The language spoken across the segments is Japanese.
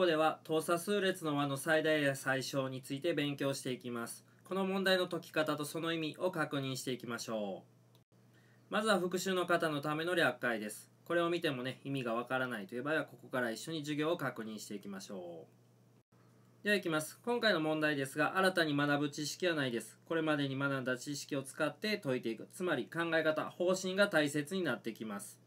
こでは等差数列の和の最大や最小について勉強していきます。この問題の解き方とその意味を確認していきましょう。まずは復習の方のための略解です。これを見てもね、意味がわからないという場合は、ここから一緒に授業を確認していきましょう。ではいきます。今回の問題ですが、新たに学ぶ知識はないです。これまでに学んだ知識を使って解いていく。つまり考え方、方針が大切になってきます。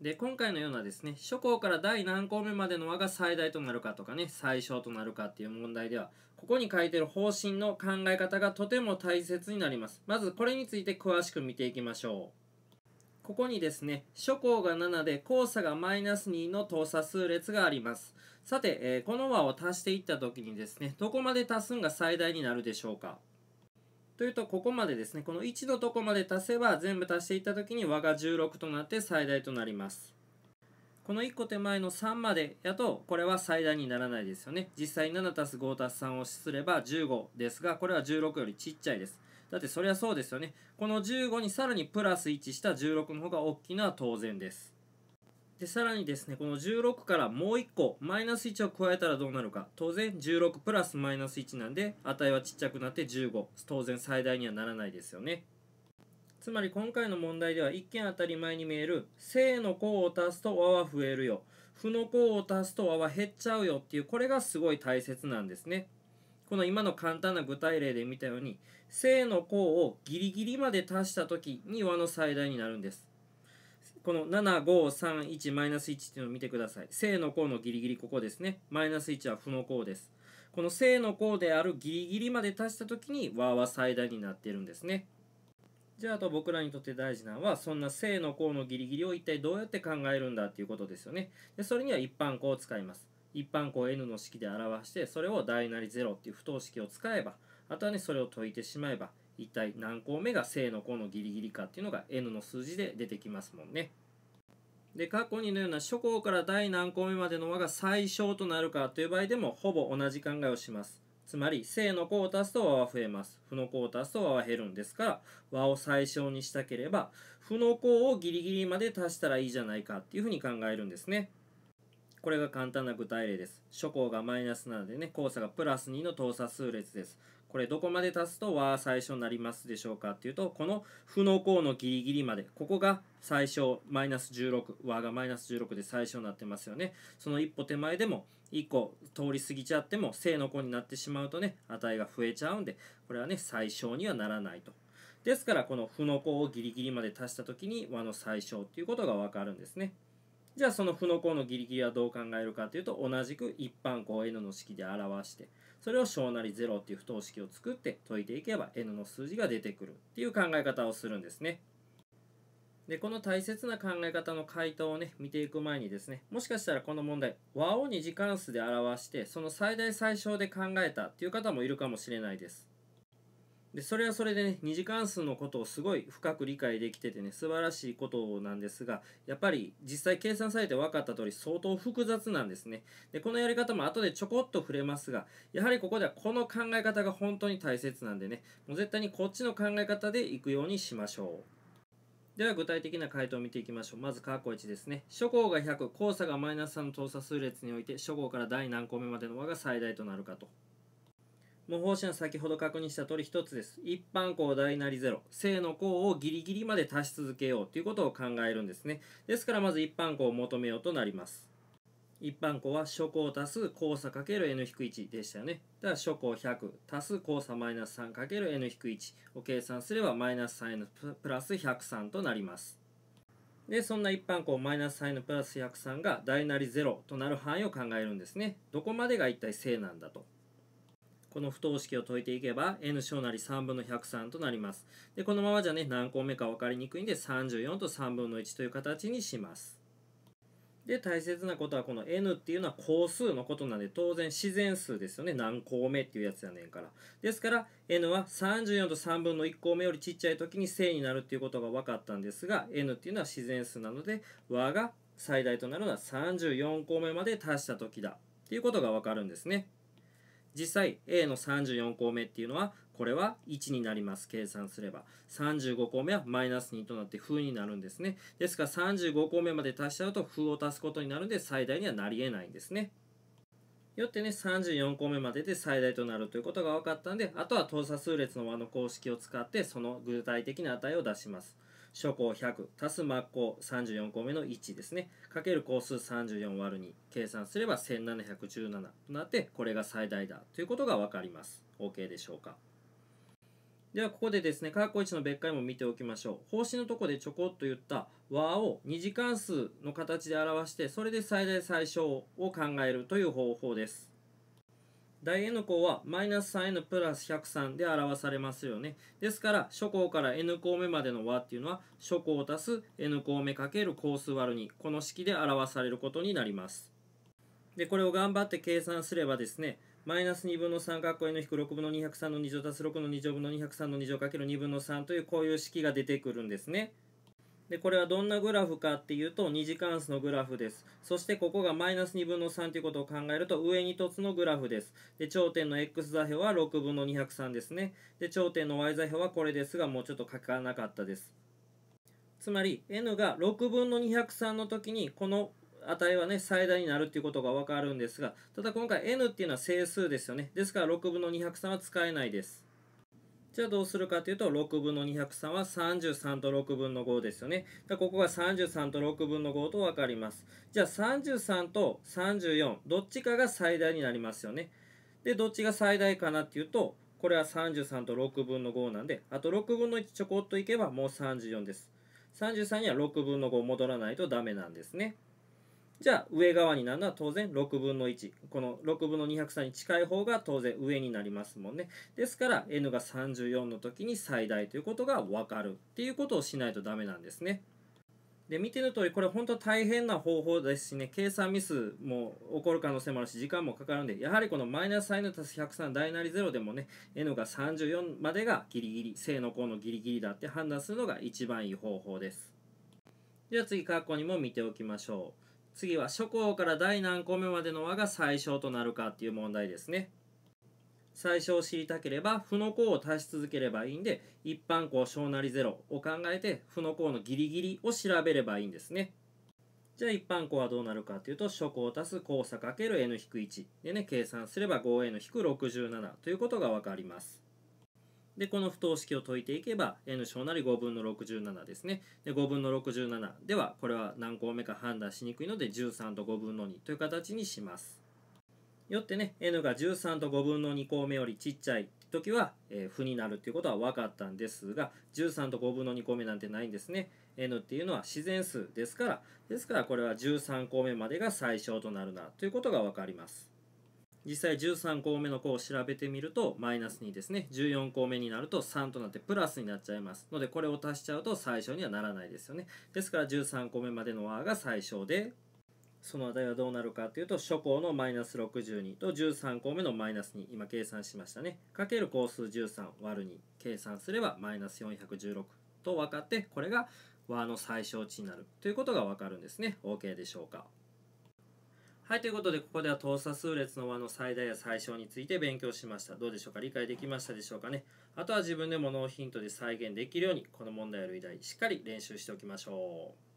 で今回のようなですね初項から第何項目までの和が最大となるかとかね最小となるかっていう問題ではここに書いてる方針の考え方がとても大切になりますまずこれについて詳しく見ていきましょうここにですね初項が7で交差がマイナス2の等差数列がありますさて、えー、この和を足していった時にですねどこまで足すんが最大になるでしょうかというと、ここまでですね、この1のとこまで足せば、全部足していった時に和が16となって最大となります。この1個手前の3までやと、これは最大にならないですよね。実際7たす5たす3をすれば15ですが、これは16よりちっちゃいです。だってそりゃそうですよね。この15にさらにプラス1した16の方が大きいのは当然です。でさらにですねこの16からもう1個マイナス1を加えたらどうなるか当然16プラスマイナス1なんで値はちっちゃくなって15当然最大にはならないですよねつまり今回の問題では一見当たり前に見える正の項を足すと和は増えるよ負の項を足すと和は減っちゃうよっていうこれがすごい大切なんですねこの今の簡単な具体例で見たように正の項をギリギリまで足した時に和の最大になるんですこの7531マイナス1っていうのを見てください。正の項のギリギリここですね。マイナス1は負の項です。この正の項であるギリギリまで足した時に和は最大になってるんですね。じゃああと僕らにとって大事なのはそんな正の項のギリギリを一体どうやって考えるんだっていうことですよね。でそれには一般項を使います。一般項 n の式で表してそれを大なり0っていう不等式を使えばあとはねそれを解いてしまえば一体何項目が正の項のギリギリかっていうのが n の数字で出てきますもんね。で、過去2のような初項から第何項目までの和が最小となるかという場合でもほぼ同じ考えをします。つまり正の項を足すと和は増えます。負の項を足すと和は減るんですから和を最小にしたければ負の項をギリギリまで足したらいいじゃないかっていうふうに考えるんですね。これが簡単な具体例です。初項がマイナスなのでね、交差がプラス2の等差数列です。これどこまで足すとは最初になりますでしょうかっていうとこの負の項のギリギリまでここが最小マイナス16和がマイナス16で最小になってますよねその一歩手前でも1個通り過ぎちゃっても正の項になってしまうとね値が増えちゃうんでこれはね最小にはならないとですからこの負の項をギリギリまで足した時に和の最小っていうことが分かるんですね。じゃあその負の項のギリギリはどう考えるかというと同じく一般項 n の式で表してそれを小なり0っていう不等式を作って解いていけば n の数字が出てくるっていう考え方をするんですね。でこの大切な考え方の回答をね見ていく前にですねもしかしたらこの問題和を2次関数で表してその最大最小で考えたっていう方もいるかもしれないです。でそれはそれでね2次関数のことをすごい深く理解できててね素晴らしいことなんですがやっぱり実際計算されて分かった通り相当複雑なんですねでこのやり方も後でちょこっと触れますがやはりここではこの考え方が本当に大切なんでねもう絶対にこっちの考え方でいくようにしましょうでは具体的な回答を見ていきましょう。まず、括弧1ですね。初項が100、交差がマイナス3の等差数列において、初項から第何項目までの和が最大となるかと。模倣詞の先ほど確認した通り一つです。一般項大なり0、正の項をギリギリまで足し続けようということを考えるんですね。ですからまず一般項を求めようとなります。一般項は初項足す交差 ×n-1 でしたよね。だから初項100足す交差マイナス 3×n-1 を計算すればマイナス 3n プラス103となります。で、そんな一般項マイナス 3n プラス103が大なり0となる範囲を考えるんですね。どこまでが一体正なんだと。この不等式を解いていけば n 小なり3分の103となります。で、このままじゃね、何項目か分かりにくいんで34と3分の1という形にします。で、大切なことはこの n っていうのは項数のことなんで当然自然数ですよね。何項目っていうやつやねんから。ですから n は34と3分の1項目よりちっちゃい時に正になるっていうことが分かったんですが n っていうのは自然数なので和が最大となるのは34項目まで足した時だっていうことが分かるんですね。実際 A の34項目っていうのはこれは1になります計算すれば35項目はマイナス2となって負になるんですねですから35項目まで足しちゃうと負を足すことになるんで最大にはなりえないんですねよってね34項目までで最大となるということが分かったんであとは等差数列の和の公式を使ってその具体的な値を出します諸項100足す真っ項34項目の1ですねかける項数34割る2計算すれば1717となってこれが最大だということが分かります OK でしょうかではここでですね、括弧コ1の別解も見ておきましょう。方針のとこでちょこっと言った和を二次関数の形で表して、それで最大最小を考えるという方法です。大 N 項はマイナス 3N プラス103で表されますよね。ですから、初項から N 項目までの和っていうのは、初項足す N 項目かける項数割る2、この式で表されることになります。で、これを頑張って計算すればですね、マイナス2分の3かっこ n 引く6分の203の2乗足す6の2乗分の203の2乗かける2分の3というこういう式が出てくるんですね。で、これはどんなグラフかっていうと、2次関数のグラフです。そして、ここがマイナス2分の3ということを考えると、上に凸のグラフです。で、頂点の x 座標は6分の203ですね。で、頂点の y 座標はこれですが、もうちょっと書かなかったです。つまり、n が6分の203の時に、この値はね、最大になるっていうことがわかるんですが、ただ今回 n っていうのは整数ですよね。ですから6分の203は使えないです。じゃあどうするかというと、6分の203は33と6分の5ですよね。ここが33と6分の5と分かります。じゃあ33と34、どっちかが最大になりますよね。で、どっちが最大かなっていうと、これは33と6分の5なんで、あと6分の1ちょこっといけばもう34です。33には6分の5戻らないとダメなんですね。じゃあ上側になるのは当然6分の1。この6分の203に近い方が当然上になりますもんね。ですから n が34の時に最大ということが分かるっていうことをしないとダメなんですね。で見ての通りこれ本当大変な方法ですしね計算ミスも起こる可能性もあるし時間もかかるんでやはりこのマイナス i n 足す103大なり0でもね n が34までがギリギリ正の項のギリギリだって判断するのが一番いい方法です。では次括弧にも見ておきましょう。次は初項から第何項目までの和が最小となるかっていう問題ですね。最小を知りたければ負の項を足し続ければいいんで一般項小なり0を考えて負の項のギリギリを調べればいいんですね。じゃあ一般項はどうなるかっていうと初項足す交差 ×n-1 でね計算すれば 5n-67 ということが分かります。で、この不等式を解いていけば、n 小なり5分の67ですね。で、5分の67では、これは何項目か判断しにくいので、13と5分の2という形にします。よってね、n が13と5分の2項目よりちっちゃい時は、えー、負になるということは分かったんですが、13と5分の2項目なんてないんですね。n っていうのは自然数ですから、ですからこれは13項目までが最小となるなということが分かります。実際13項目の項を調べてみるとマイナス2ですね14項目になると3となってプラスになっちゃいますのでこれを足しちゃうと最小にはならないですよねですから13項目までの和が最小でその値はどうなるかというと初項のマイナス62と13項目のマイナス2今計算しましたねかける項数13割る2計算すればマイナス416と分かってこれが和の最小値になるということが分かるんですね OK でしょうかはい、ということで、ここでは等差数列の和の最大や最小について勉強しました。どうでしょうか理解できましたでしょうかねあとは自分でもノーヒントで再現できるように、この問題を類題、しっかり練習しておきましょう。